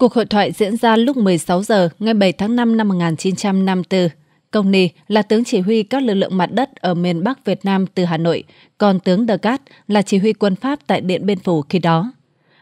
Cuộc hội thoại diễn ra lúc 16 giờ ngày 7 tháng 5 năm 1954. Công Ni là tướng chỉ huy các lực lượng mặt đất ở miền Bắc Việt Nam từ Hà Nội, còn tướng Đờ Cát là chỉ huy quân Pháp tại Điện Biên Phủ khi đó.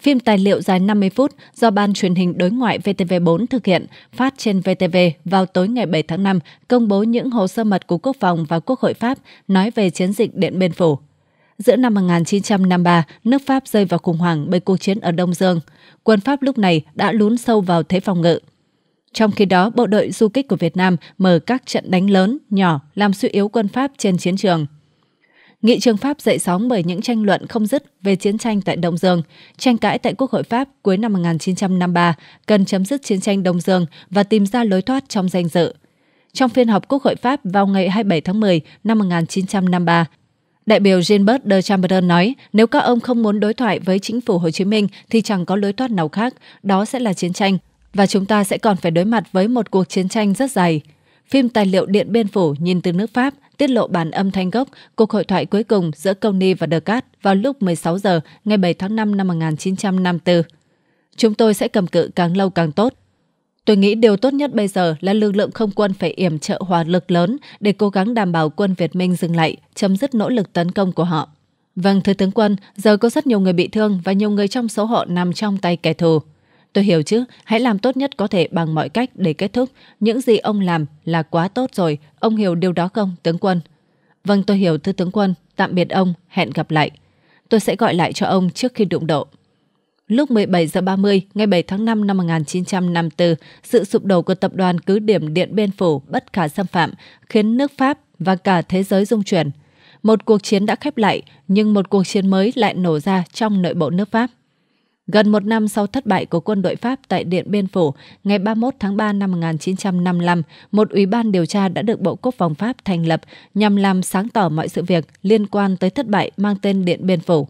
Phim tài liệu dài 50 phút do Ban truyền hình đối ngoại VTV4 thực hiện, phát trên VTV vào tối ngày 7 tháng 5, công bố những hồ sơ mật của Quốc phòng và Quốc hội Pháp nói về chiến dịch Điện Biên Phủ. Giữa năm 1953, nước Pháp rơi vào khủng hoảng bởi cuộc chiến ở Đông Dương. Quân Pháp lúc này đã lún sâu vào thế phòng ngự. Trong khi đó, bộ đội du kích của Việt Nam mở các trận đánh lớn, nhỏ làm suy yếu quân Pháp trên chiến trường. Nghị trường Pháp dậy sóng bởi những tranh luận không dứt về chiến tranh tại Đông Dương, tranh cãi tại Quốc hội Pháp cuối năm 1953 cần chấm dứt chiến tranh Đông Dương và tìm ra lối thoát trong danh dự. Trong phiên họp Quốc hội Pháp vào ngày 27 tháng 10 năm 1953, Đại biểu Gilbert de Chamberlain nói, nếu các ông không muốn đối thoại với chính phủ Hồ Chí Minh thì chẳng có lối thoát nào khác, đó sẽ là chiến tranh, và chúng ta sẽ còn phải đối mặt với một cuộc chiến tranh rất dài. Phim tài liệu Điện Biên Phủ nhìn từ nước Pháp tiết lộ bản âm thanh gốc cuộc hội thoại cuối cùng giữa Coney và Cát vào lúc 16 giờ ngày 7 tháng 5 năm 1954. Chúng tôi sẽ cầm cự càng lâu càng tốt, Tôi nghĩ điều tốt nhất bây giờ là lực lượng không quân phải yểm trợ hỏa lực lớn để cố gắng đảm bảo quân Việt Minh dừng lại, chấm dứt nỗ lực tấn công của họ. Vâng, thưa tướng quân, giờ có rất nhiều người bị thương và nhiều người trong số họ nằm trong tay kẻ thù. Tôi hiểu chứ, hãy làm tốt nhất có thể bằng mọi cách để kết thúc. Những gì ông làm là quá tốt rồi, ông hiểu điều đó không, tướng quân? Vâng, tôi hiểu, thưa tướng quân, tạm biệt ông, hẹn gặp lại. Tôi sẽ gọi lại cho ông trước khi đụng độ. Lúc 17 giờ 30 ngày 7 tháng 5 năm 1954, sự sụp đổ của tập đoàn cứ điểm Điện Biên Phủ bất khả xâm phạm khiến nước Pháp và cả thế giới rung chuyển. Một cuộc chiến đã khép lại, nhưng một cuộc chiến mới lại nổ ra trong nội bộ nước Pháp. Gần một năm sau thất bại của quân đội Pháp tại Điện Biên Phủ, ngày 31 tháng 3 năm 1955, một ủy ban điều tra đã được Bộ Quốc phòng Pháp thành lập nhằm làm sáng tỏ mọi sự việc liên quan tới thất bại mang tên Điện Biên Phủ.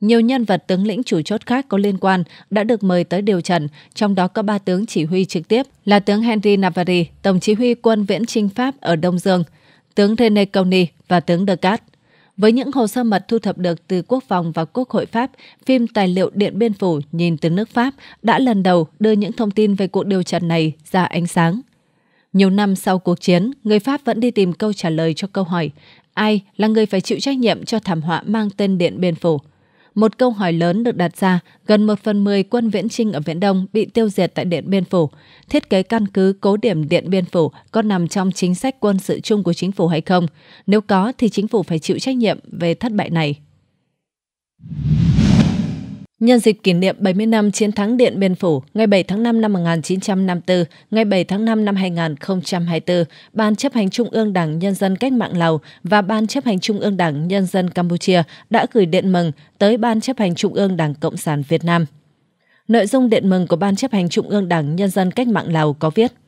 Nhiều nhân vật tướng lĩnh chủ chốt khác có liên quan đã được mời tới điều trần, trong đó có ba tướng chỉ huy trực tiếp là tướng Henry Navarre, tổng chỉ huy quân viễn Trinh Pháp ở Đông Dương, tướng René Cougny và tướng De Cat. Với những hồ sơ mật thu thập được từ Quốc phòng và Quốc hội Pháp, phim tài liệu Điện Biên Phủ nhìn từ nước Pháp đã lần đầu đưa những thông tin về cuộc điều trần này ra ánh sáng. Nhiều năm sau cuộc chiến, người Pháp vẫn đi tìm câu trả lời cho câu hỏi ai là người phải chịu trách nhiệm cho thảm họa mang tên Điện Biên Phủ – một câu hỏi lớn được đặt ra, gần một phần mười quân Viễn Trinh ở Viễn Đông bị tiêu diệt tại Điện Biên Phủ. Thiết kế căn cứ cố điểm Điện Biên Phủ có nằm trong chính sách quân sự chung của chính phủ hay không? Nếu có thì chính phủ phải chịu trách nhiệm về thất bại này. Nhân dịp kỷ niệm 70 năm chiến thắng Điện Biên Phủ ngày 7 tháng 5 năm 1954, ngày 7 tháng 5 năm 2024, Ban chấp hành Trung ương Đảng Nhân dân Cách mạng Lào và Ban chấp hành Trung ương Đảng Nhân dân Campuchia đã gửi điện mừng tới Ban chấp hành Trung ương Đảng Cộng sản Việt Nam. Nội dung điện mừng của Ban chấp hành Trung ương Đảng Nhân dân Cách mạng Lào có viết –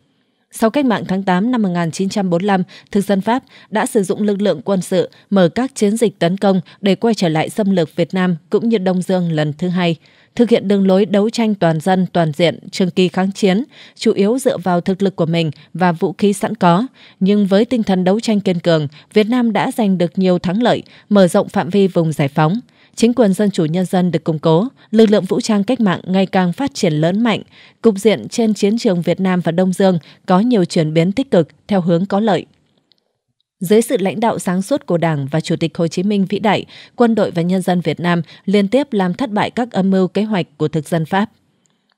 sau cách mạng tháng 8 năm 1945, thực dân Pháp đã sử dụng lực lượng quân sự mở các chiến dịch tấn công để quay trở lại xâm lược Việt Nam cũng như Đông Dương lần thứ hai, thực hiện đường lối đấu tranh toàn dân toàn diện trường kỳ kháng chiến, chủ yếu dựa vào thực lực của mình và vũ khí sẵn có. Nhưng với tinh thần đấu tranh kiên cường, Việt Nam đã giành được nhiều thắng lợi, mở rộng phạm vi vùng giải phóng, chính quyền dân chủ nhân dân được củng cố, lực lượng vũ trang cách mạng ngày càng phát triển lớn mạnh, cục diện trên chiến trường Việt Nam và Đông Dương có nhiều chuyển biến tích cực theo hướng có lợi. Dưới sự lãnh đạo sáng suốt của Đảng và Chủ tịch Hồ Chí Minh vĩ đại, quân đội và nhân dân Việt Nam liên tiếp làm thất bại các âm mưu kế hoạch của thực dân Pháp.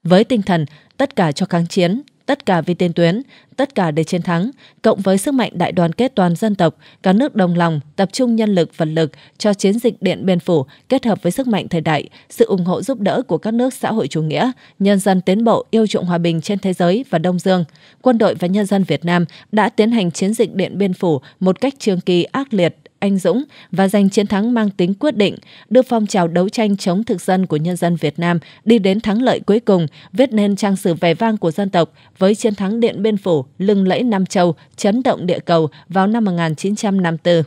Với tinh thần tất cả cho kháng chiến, tất cả vì tiền tuyến, tất cả để chiến thắng, cộng với sức mạnh đại đoàn kết toàn dân tộc, cả nước đồng lòng tập trung nhân lực vật lực cho chiến dịch Điện Biên Phủ kết hợp với sức mạnh thời đại, sự ủng hộ giúp đỡ của các nước xã hội chủ nghĩa, nhân dân tiến bộ yêu chuộng hòa bình trên thế giới và Đông Dương, quân đội và nhân dân Việt Nam đã tiến hành chiến dịch Điện Biên Phủ một cách trường kỳ ác liệt, anh dũng và giành chiến thắng mang tính quyết định, đưa phong trào đấu tranh chống thực dân của nhân dân Việt Nam đi đến thắng lợi cuối cùng, viết nên trang sử vẻ vang của dân tộc với chiến thắng Điện Biên Phủ, lừng lẫy Nam Châu, chấn động địa cầu vào năm 1954.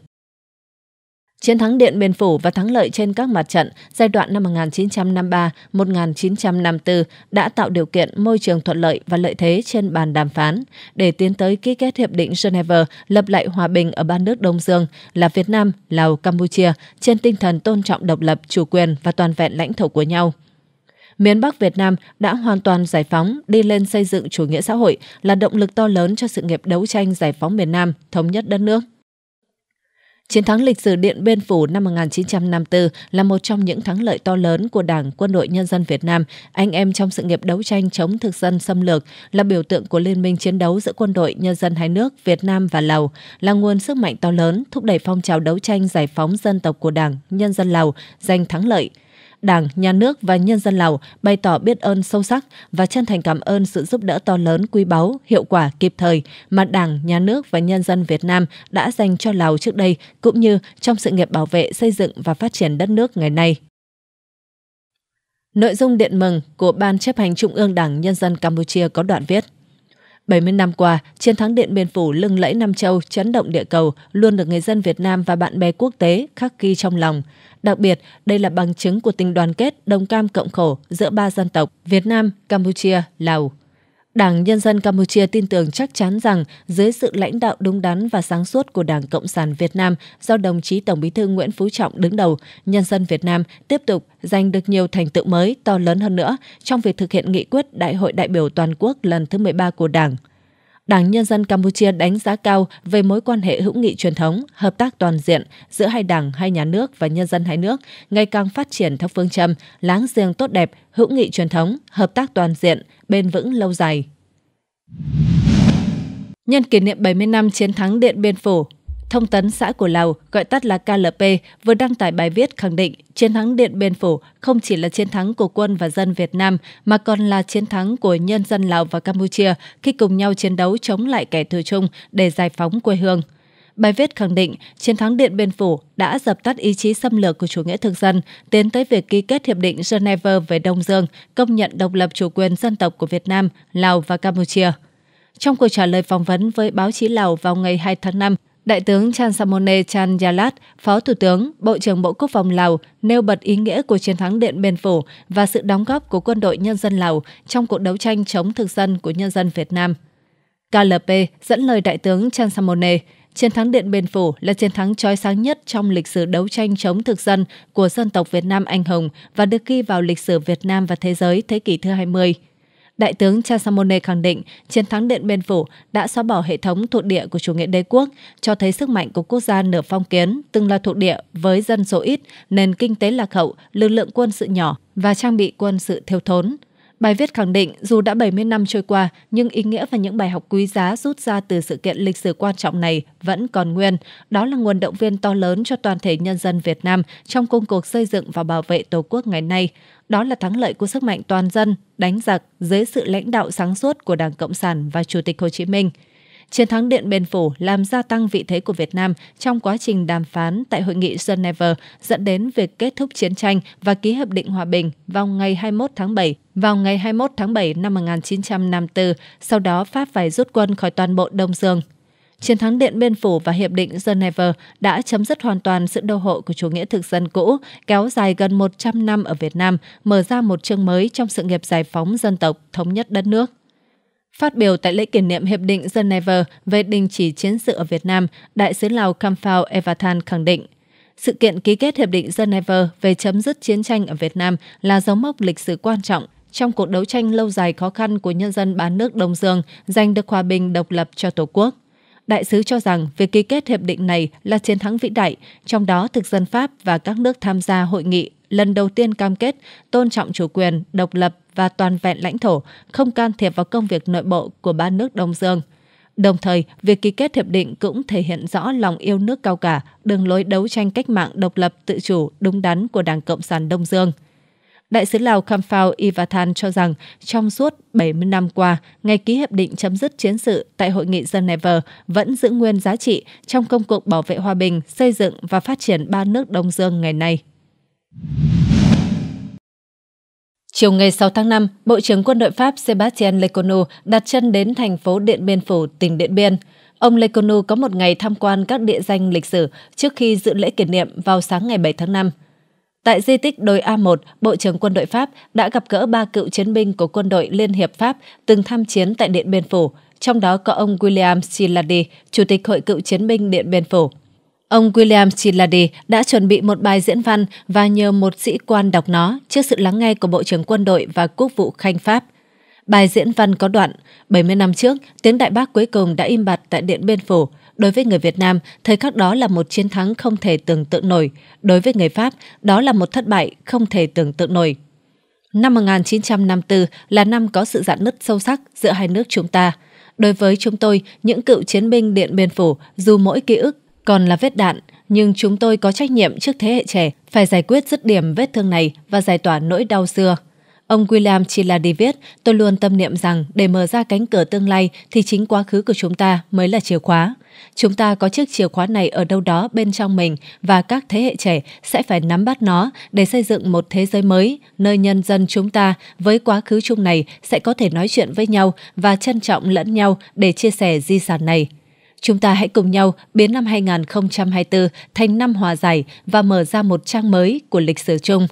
Chiến thắng Điện Biên Phủ và thắng lợi trên các mặt trận giai đoạn năm 1953-1954 đã tạo điều kiện môi trường thuận lợi và lợi thế trên bàn đàm phán để tiến tới ký kết Hiệp định Geneva lập lại hòa bình ở ba nước Đông Dương là Việt Nam, Lào, Campuchia trên tinh thần tôn trọng độc lập, chủ quyền và toàn vẹn lãnh thổ của nhau miền Bắc Việt Nam đã hoàn toàn giải phóng, đi lên xây dựng chủ nghĩa xã hội là động lực to lớn cho sự nghiệp đấu tranh giải phóng miền Nam, thống nhất đất nước. Chiến thắng lịch sử Điện Biên Phủ năm 1954 là một trong những thắng lợi to lớn của Đảng Quân đội Nhân dân Việt Nam, anh em trong sự nghiệp đấu tranh chống thực dân xâm lược, là biểu tượng của liên minh chiến đấu giữa quân đội nhân dân hai nước Việt Nam và Lào, là nguồn sức mạnh to lớn thúc đẩy phong trào đấu tranh giải phóng dân tộc của Đảng, nhân dân Lào giành thắng lợi – Đảng, Nhà nước và nhân dân Lào bày tỏ biết ơn sâu sắc và chân thành cảm ơn sự giúp đỡ to lớn quý báu, hiệu quả, kịp thời mà Đảng, Nhà nước và nhân dân Việt Nam đã dành cho Lào trước đây, cũng như trong sự nghiệp bảo vệ, xây dựng và phát triển đất nước ngày nay. Nội dung điện mừng của Ban chấp hành Trung ương Đảng Nhân dân Campuchia có đoạn viết 70 năm qua, chiến thắng Điện Biên Phủ lừng lẫy Nam Châu chấn động địa cầu luôn được người dân Việt Nam và bạn bè quốc tế khắc ghi trong lòng. Đặc biệt, đây là bằng chứng của tình đoàn kết đồng cam cộng khổ giữa ba dân tộc Việt Nam, Campuchia, Lào. Đảng Nhân dân Campuchia tin tưởng chắc chắn rằng dưới sự lãnh đạo đúng đắn và sáng suốt của Đảng Cộng sản Việt Nam do đồng chí Tổng Bí thư Nguyễn Phú Trọng đứng đầu, nhân dân Việt Nam tiếp tục giành được nhiều thành tựu mới to lớn hơn nữa trong việc thực hiện nghị quyết Đại hội đại biểu toàn quốc lần thứ 13 của Đảng. Đảng Nhân dân Campuchia đánh giá cao về mối quan hệ hữu nghị truyền thống, hợp tác toàn diện giữa hai đảng, hai nhà nước và nhân dân hai nước ngày càng phát triển theo phương châm láng giềng tốt đẹp, hữu nghị truyền thống, hợp tác toàn diện – bền vững lâu dài. Nhân kỷ niệm 70 năm chiến thắng Điện Biên Phủ, Thông tấn xã của Lào, gọi tắt là KLP, vừa đăng tải bài viết khẳng định chiến thắng Điện Biên Phủ không chỉ là chiến thắng của quân và dân Việt Nam mà còn là chiến thắng của nhân dân Lào và Campuchia khi cùng nhau chiến đấu chống lại kẻ thù chung để giải phóng quê hương – Bài viết khẳng định chiến thắng Điện Biên Phủ đã dập tắt ý chí xâm lược của chủ nghĩa thực dân, tiến tới việc ký kết Hiệp định Geneva về Đông Dương, công nhận độc lập chủ quyền dân tộc của Việt Nam, Lào và Campuchia. Trong cuộc trả lời phỏng vấn với báo chí Lào vào ngày 2 tháng 5, Đại tướng Chan Samone Chan Yalat, Phó Thủ tướng, Bộ trưởng Bộ Quốc phòng Lào nêu bật ý nghĩa của chiến thắng Điện Biên Phủ và sự đóng góp của quân đội nhân dân Lào trong cuộc đấu tranh chống thực dân của nhân dân Việt Nam. KLP dẫn lời Đại tướng Chan Samone. Chiến thắng Điện Biên Phủ là chiến thắng trói sáng nhất trong lịch sử đấu tranh chống thực dân của dân tộc Việt Nam anh hùng và được ghi vào lịch sử Việt Nam và thế giới thế kỷ thứ 20. Đại tướng Chansamone khẳng định chiến thắng Điện Biên Phủ đã xóa bỏ hệ thống thuộc địa của chủ nghĩa đế quốc, cho thấy sức mạnh của quốc gia nửa phong kiến, từng là thuộc địa với dân số ít, nền kinh tế lạc hậu, lực lượng quân sự nhỏ và trang bị quân sự thiếu thốn. Bài viết khẳng định dù đã 70 năm trôi qua, nhưng ý nghĩa và những bài học quý giá rút ra từ sự kiện lịch sử quan trọng này vẫn còn nguyên. Đó là nguồn động viên to lớn cho toàn thể nhân dân Việt Nam trong công cuộc xây dựng và bảo vệ Tổ quốc ngày nay. Đó là thắng lợi của sức mạnh toàn dân, đánh giặc dưới sự lãnh đạo sáng suốt của Đảng Cộng sản và Chủ tịch Hồ Chí Minh. Chiến thắng Điện Biên Phủ làm gia tăng vị thế của Việt Nam trong quá trình đàm phán tại Hội nghị Geneva dẫn đến việc kết thúc chiến tranh và ký hiệp định hòa bình vào ngày 21 tháng 7 vào ngày 21 tháng 7 năm 1954, sau đó Pháp phải rút quân khỏi toàn bộ Đông Dương. Chiến thắng Điện Biên Phủ và Hiệp định Geneva đã chấm dứt hoàn toàn sự đô hộ của chủ nghĩa thực dân cũ, kéo dài gần 100 năm ở Việt Nam, mở ra một chương mới trong sự nghiệp giải phóng dân tộc, thống nhất đất nước. Phát biểu tại lễ kỷ niệm Hiệp định Geneva về đình chỉ chiến sự ở Việt Nam, Đại sứ Lào Kamphao Evathan khẳng định, sự kiện ký kết Hiệp định Geneva về chấm dứt chiến tranh ở Việt Nam là dấu mốc lịch sử quan trọng trong cuộc đấu tranh lâu dài khó khăn của nhân dân bán nước Đông Dương giành được hòa bình độc lập cho Tổ quốc. Đại sứ cho rằng việc ký kết hiệp định này là chiến thắng vĩ đại, trong đó thực dân Pháp và các nước tham gia hội nghị lần đầu tiên cam kết tôn trọng chủ quyền, độc lập và toàn vẹn lãnh thổ, không can thiệp vào công việc nội bộ của ba nước Đông Dương. Đồng thời, việc ký kết hiệp định cũng thể hiện rõ lòng yêu nước cao cả, đường lối đấu tranh cách mạng độc lập tự chủ đúng đắn của Đảng Cộng sản Đông Dương. Đại sứ Lào Khamphao Ivathan cho rằng trong suốt 70 năm qua, ngày ký hiệp định chấm dứt chiến sự tại Hội nghị Geneva vẫn giữ nguyên giá trị trong công cuộc bảo vệ hòa bình, xây dựng và phát triển ba nước Đông Dương ngày nay. Chiều ngày 6 tháng 5, Bộ trưởng Quân đội Pháp Sébastien Lecornu đặt chân đến thành phố Điện Biên Phủ, tỉnh Điện Biên. Ông Lecornu có một ngày tham quan các địa danh lịch sử trước khi dự lễ kỷ niệm vào sáng ngày 7 tháng 5. Tại di tích đồi A1, Bộ trưởng Quân đội Pháp đã gặp gỡ ba cựu chiến binh của quân đội Liên hiệp Pháp từng tham chiến tại Điện Biên Phủ, trong đó có ông William Siladi, Chủ tịch Hội cựu chiến binh Điện Biên Phủ. Ông William Chilade đã chuẩn bị một bài diễn văn và nhờ một sĩ quan đọc nó trước sự lắng nghe của Bộ trưởng Quân đội và Quốc vụ Khanh Pháp. Bài diễn văn có đoạn 70 năm trước, tiếng Đại Bác cuối cùng đã im bặt tại Điện Biên Phủ. Đối với người Việt Nam, thời khắc đó là một chiến thắng không thể tưởng tượng nổi. Đối với người Pháp, đó là một thất bại không thể tưởng tượng nổi. Năm 1954 là năm có sự giãn nứt sâu sắc giữa hai nước chúng ta. Đối với chúng tôi, những cựu chiến binh Điện Biên Phủ, dù mỗi ký ức còn là vết đạn, nhưng chúng tôi có trách nhiệm trước thế hệ trẻ phải giải quyết dứt điểm vết thương này và giải tỏa nỗi đau xưa. Ông William chỉ là đi viết, tôi luôn tâm niệm rằng để mở ra cánh cửa tương lai thì chính quá khứ của chúng ta mới là chìa khóa. Chúng ta có chiếc chìa khóa này ở đâu đó bên trong mình và các thế hệ trẻ sẽ phải nắm bắt nó để xây dựng một thế giới mới, nơi nhân dân chúng ta với quá khứ chung này sẽ có thể nói chuyện với nhau và trân trọng lẫn nhau để chia sẻ di sản này. Chúng ta hãy cùng nhau biến năm 2024 thành năm hòa giải và mở ra một trang mới của lịch sử chung.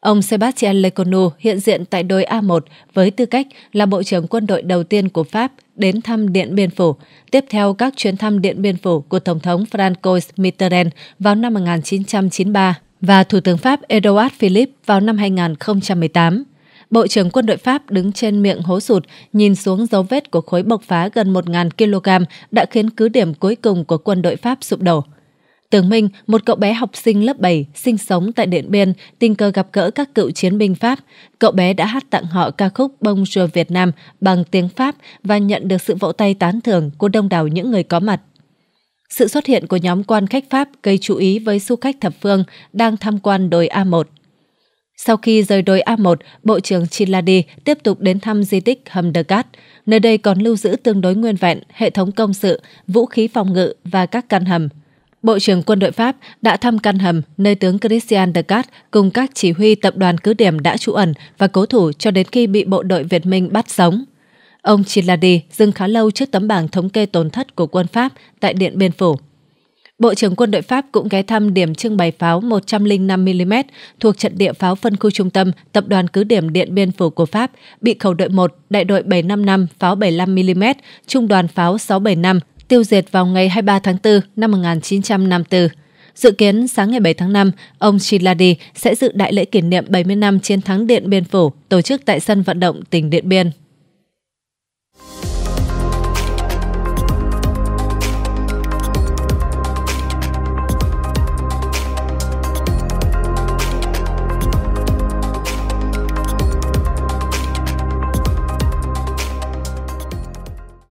Ông Sebastian Lecornu hiện diện tại đôi A1 với tư cách là Bộ trưởng quân đội đầu tiên của Pháp đến thăm Điện Biên Phủ, tiếp theo các chuyến thăm Điện Biên Phủ của Tổng thống Francois Mitterrand vào năm 1993 và Thủ tướng Pháp Edouard Philippe vào năm 2018. Bộ trưởng quân đội Pháp đứng trên miệng hố sụt, nhìn xuống dấu vết của khối bộc phá gần 1.000 kg đã khiến cứ điểm cuối cùng của quân đội Pháp sụp đổ. Tường Minh, một cậu bé học sinh lớp 7 sinh sống tại Điện Biên, tình cờ gặp gỡ các cựu chiến binh Pháp. Cậu bé đã hát tặng họ ca khúc Bông Chùa Việt Nam bằng tiếng Pháp và nhận được sự vỗ tay tán thưởng của đông đảo những người có mặt. Sự xuất hiện của nhóm quan khách Pháp gây chú ý với du khách thập phương đang tham quan đồi A1. Sau khi rời đồi A1, Bộ trưởng Chiladi tiếp tục đến thăm di tích hầm Hamdagat. Nơi đây còn lưu giữ tương đối nguyên vẹn hệ thống công sự, vũ khí phòng ngự và các căn hầm. Bộ trưởng quân đội Pháp đã thăm căn hầm nơi tướng Christian de Gat cùng các chỉ huy tập đoàn cứ điểm đã trú ẩn và cố thủ cho đến khi bị bộ đội Việt Minh bắt sống. Ông Chiladi dừng khá lâu trước tấm bảng thống kê tổn thất của quân Pháp tại Điện Biên Phủ. Bộ trưởng quân đội Pháp cũng ghé thăm điểm trưng bày pháo 105mm thuộc trận địa pháo phân khu trung tâm Tập đoàn Cứ điểm Điện Biên Phủ của Pháp, bị khẩu đội 1, đại đội 755 pháo 75mm, trung đoàn pháo 675 tiêu diệt vào ngày 23 tháng 4 năm 1954. Dự kiến sáng ngày 7 tháng 5, ông Chiladi sẽ dự đại lễ kỷ niệm 70 năm chiến thắng Điện Biên Phủ tổ chức tại sân vận động tỉnh Điện Biên.